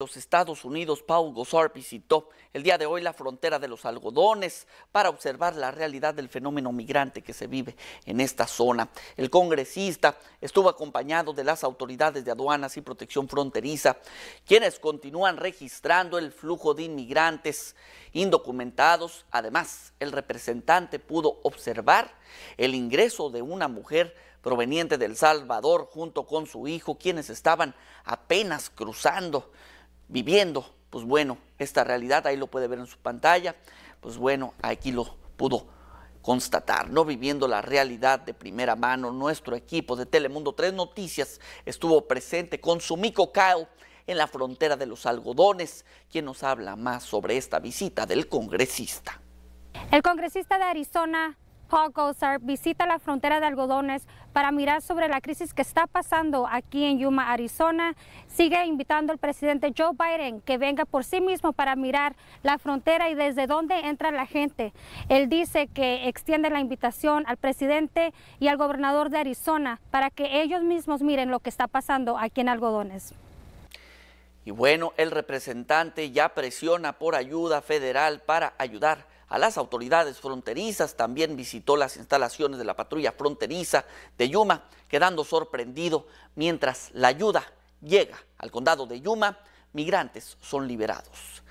los Estados Unidos, Paul Gosar visitó el día de hoy la frontera de los algodones para observar la realidad del fenómeno migrante que se vive en esta zona. El congresista estuvo acompañado de las autoridades de aduanas y protección fronteriza, quienes continúan registrando el flujo de inmigrantes indocumentados. Además, el representante pudo observar el ingreso de una mujer proveniente del Salvador junto con su hijo, quienes estaban apenas cruzando viviendo, pues bueno, esta realidad, ahí lo puede ver en su pantalla, pues bueno, aquí lo pudo constatar, ¿no? Viviendo la realidad de primera mano, nuestro equipo de Telemundo Tres Noticias estuvo presente con su mico en la frontera de los algodones, quien nos habla más sobre esta visita del congresista. El congresista de Arizona, Paul Gosar visita la frontera de algodones para mirar sobre la crisis que está pasando aquí en Yuma, Arizona. Sigue invitando al presidente Joe Biden que venga por sí mismo para mirar la frontera y desde dónde entra la gente. Él dice que extiende la invitación al presidente y al gobernador de Arizona para que ellos mismos miren lo que está pasando aquí en algodones. Y bueno, el representante ya presiona por ayuda federal para ayudar a las autoridades fronterizas, también visitó las instalaciones de la patrulla fronteriza de Yuma, quedando sorprendido mientras la ayuda llega al condado de Yuma, migrantes son liberados.